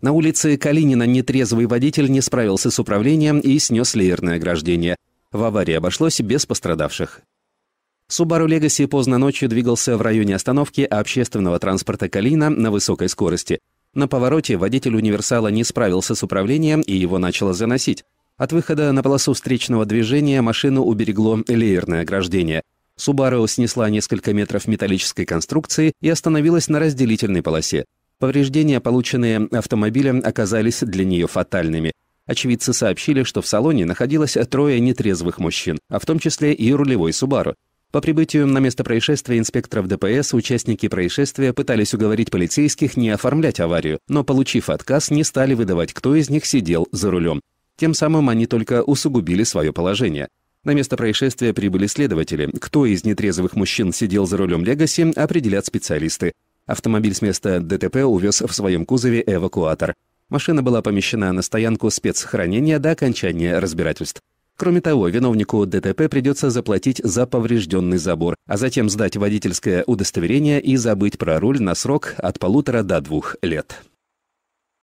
На улице Калинина нетрезвый водитель не справился с управлением и снес леерное ограждение. В аварии обошлось без пострадавших. Subaru Legacy поздно ночью двигался в районе остановки общественного транспорта Калина на высокой скорости. На повороте водитель универсала не справился с управлением и его начало заносить. От выхода на полосу встречного движения машину уберегло леерное ограждение. Субару снесла несколько метров металлической конструкции и остановилась на разделительной полосе. Повреждения, полученные автомобилем, оказались для нее фатальными. Очевидцы сообщили, что в салоне находилось трое нетрезвых мужчин, а в том числе и рулевой «Субару». По прибытию на место происшествия инспекторов ДПС участники происшествия пытались уговорить полицейских не оформлять аварию, но, получив отказ, не стали выдавать, кто из них сидел за рулем. Тем самым они только усугубили свое положение. На место происшествия прибыли следователи. Кто из нетрезвых мужчин сидел за рулем «Легаси», определят специалисты. Автомобиль с места ДТП увез в своем кузове эвакуатор. Машина была помещена на стоянку спецхранения до окончания разбирательств. Кроме того, виновнику ДТП придется заплатить за поврежденный забор, а затем сдать водительское удостоверение и забыть про руль на срок от полутора до двух лет.